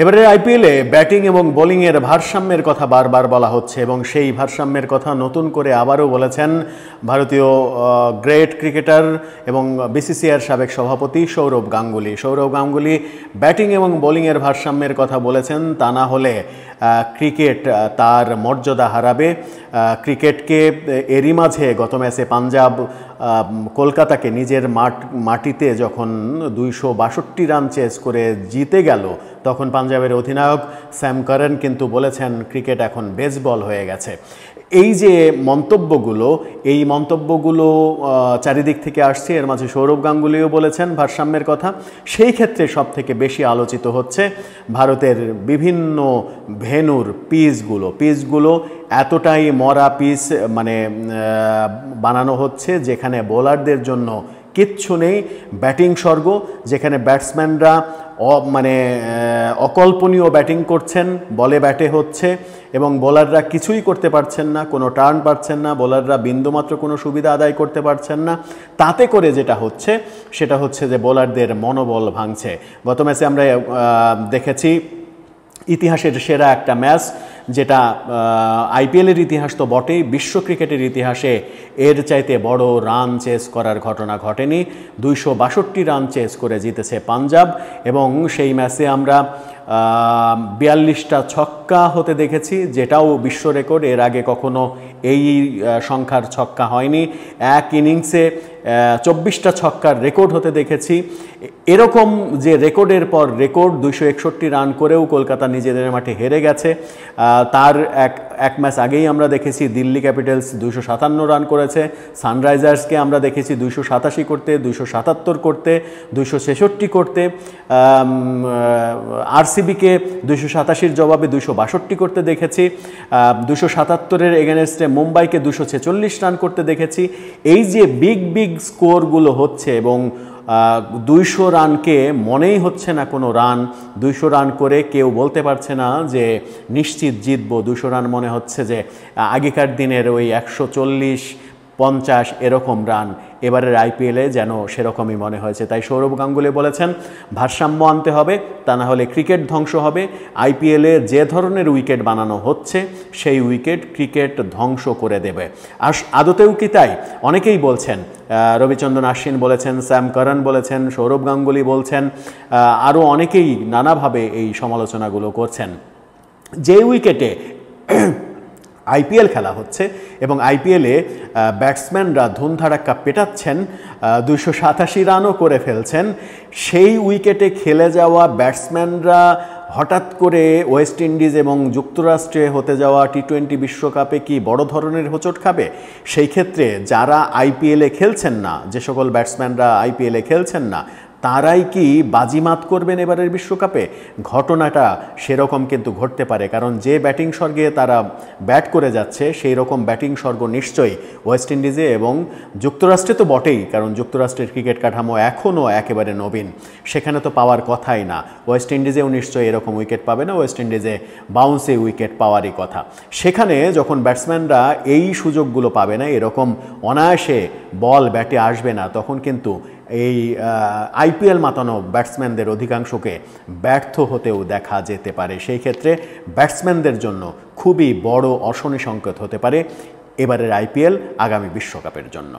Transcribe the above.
এবারের আইপিএলে ব্যাটিং এবং বোলিংয়ের ভারসাম্যের কথা বারবার বলা হচ্ছে এবং সেই ভারসাম্যের কথা নতুন করে আবারও বলেছেন ভারতীয় গ্রেট ক্রিকেটার এবং বিসিসিআর সাবেক সভাপতি সৌরভ গাঙ্গুলি সৌরভ গাঙ্গুলি ব্যাটিং এবং বোলিংয়ের ভারসাম্যের কথা বলেছেন তা না হলে ক্রিকেট তার মর্যাদা হারাবে ক্রিকেটকে এরই মাঝে গত ম্যাচে পাঞ্জাব কলকাতাকে নিজের মাঠ মাটিতে যখন দুইশো বাষট্টি রান চেস করে জিতে গেল তখন পাঞ্জাবের অধিনায়ক স্যাম করেন কিন্তু বলেছেন ক্রিকেট এখন বেসবল হয়ে গেছে এই যে মন্তব্যগুলো এই মন্তব্যগুলো চারিদিক থেকে আসছে এর মাঝে সৌরভ গাঙ্গুলিও বলেছেন ভারসাম্যের কথা সেই ক্ষেত্রে সব থেকে বেশি আলোচিত হচ্ছে ভারতের বিভিন্ন ভেনুর পিসগুলো পিসগুলো এতটাই মরা পিস মানে বানানো হচ্ছে যেখানে বোলারদের জন্য কিচ্ছু নেই ব্যাটিং স্বর্গ যেখানে ব্যাটসম্যানরা মানে অকল্পনীয় ব্যাটিং করছেন বলে ব্যাটে হচ্ছে এবং বোলাররা কিছুই করতে পারছেন না কোনো টার্ন পাচ্ছেন না বোলাররা বিন্দুমাত্র কোনো সুবিধা আদায় করতে পারছেন না তাতে করে যেটা হচ্ছে সেটা হচ্ছে যে বোলারদের মনোবল ভাঙছে গত ম্যাচে আমরা দেখেছি ইতিহাসের সেরা একটা ম্যাচ যেটা আইপিএলের ইতিহাস তো বটেই বিশ্ব ক্রিকেটের ইতিহাসে এর চাইতে বড় রান চেস করার ঘটনা ঘটেনি দুইশো বাষট্টি রান চেস করে জিতেছে পাঞ্জাব এবং সেই ম্যাচে আমরা বিয়াল্লিশটা ছক্কা হতে দেখেছি যেটাও বিশ্ব রেকর্ড এর আগে কখনো এই সংখ্যার ছক্কা হয়নি এক ইনিংসে চব্বিশটা ছক্কার রেকর্ড হতে দেখেছি এরকম যে রেকর্ডের পর রেকর্ড দুইশো একষট্টি রান করেও কলকাতা নিজেদের মাঠে হেরে গেছে তার এক এক ম্যাচ আগেই আমরা দেখেছি দিল্লি ক্যাপিটালস দুশো সাতান্ন রান করেছে সানরাইজার্সকে আমরা দেখেছি দুশো সাতাশি করতে দুশো সাতাত্তর করতে দুশো ছেষট্টি করতে আরসিবিকে দুশো সাতাশির জবাবে দুশো বাষট্টি করতে দেখেছি দুশো সাতাত্তরের এগেনেস্টে মুম্বাইকে দুশো ছেচল্লিশ রান করতে দেখেছি এই যে বিগ বিগ স্কোরগুলো হচ্ছে এবং দুইশো রানকে মনেই হচ্ছে না কোনো রান দুইশো রান করে কেউ বলতে পারছে না যে নিশ্চিত জিতবো দুশো রান মনে হচ্ছে যে আগেকার দিনের ওই একশো চল্লিশ পঞ্চাশ এরকম রান এবারের আইপিএলে যেন সেরকমই মনে হয়েছে তাই সৌরভ গাঙ্গুলি বলেছেন ভারসাম্য আনতে হবে তা না হলে ক্রিকেট ধ্বংস হবে আইপিএলে যে ধরনের উইকেট বানানো হচ্ছে সেই উইকেট ক্রিকেট ধ্বংস করে দেবে আস আদতেও কি তাই অনেকেই বলছেন রবিচন্দ্রন আশ্বিন বলেছেন স্যাম করণ বলেছেন সৌরভ গাঙ্গুলি বলছেন আরও অনেকেই নানাভাবে এই সমালোচনাগুলো করছেন যে উইকেটে আইপিএল খেলা হচ্ছে এবং আইপিএলে ব্যাটসম্যানরা ধুমধারাক্কা পেটাচ্ছেন দুশো সাতাশি রানও করে ফেলছেন সেই উইকেটে খেলে যাওয়া ব্যাটসম্যানরা হঠাৎ করে ওয়েস্ট ইন্ডিজ এবং যুক্তরাষ্ট্রে হতে যাওয়া টি টোয়েন্টি বিশ্বকাপে কি বড় ধরনের হোঁচট খাবে সেই ক্ষেত্রে যারা আইপিএলে খেলছেন না যে সকল ব্যাটসম্যানরা আইপিএলে খেলছেন না তারাই কি বাজিমাত করবেন এবারের বিশ্বকাপে ঘটনাটা সেরকম কিন্তু ঘটতে পারে কারণ যে ব্যাটিং স্বর্গে তারা ব্যাট করে যাচ্ছে সেই রকম ব্যাটিং স্বর্গ নিশ্চয়ই ওয়েস্ট ইন্ডিজে এবং যুক্তরাষ্ট্রে তো বটেই কারণ যুক্তরাষ্ট্রের ক্রিকেট কাঠামো এখনও একেবারে নবীন সেখানে তো পাওয়ার কথাই না ওয়েস্ট ইন্ডিজেও নিশ্চয়ই এরকম উইকেট পাবে না ওয়েস্ট ইন্ডিজে বাউন্সে উইকেট পাওয়ারই কথা সেখানে যখন ব্যাটসম্যানরা এই সুযোগগুলো পাবে না এরকম অনায়াসে বল ব্যাটে আসবে না তখন কিন্তু এই আইপিএল মাতানো ব্যাটসম্যানদের অধিকাংশকে ব্যর্থ হতেও দেখা যেতে পারে সেই ক্ষেত্রে ব্যাটসম্যানদের জন্য খুবই বড় অশনি সংকেত হতে পারে এবারের আইপিএল আগামী বিশ্বকাপের জন্য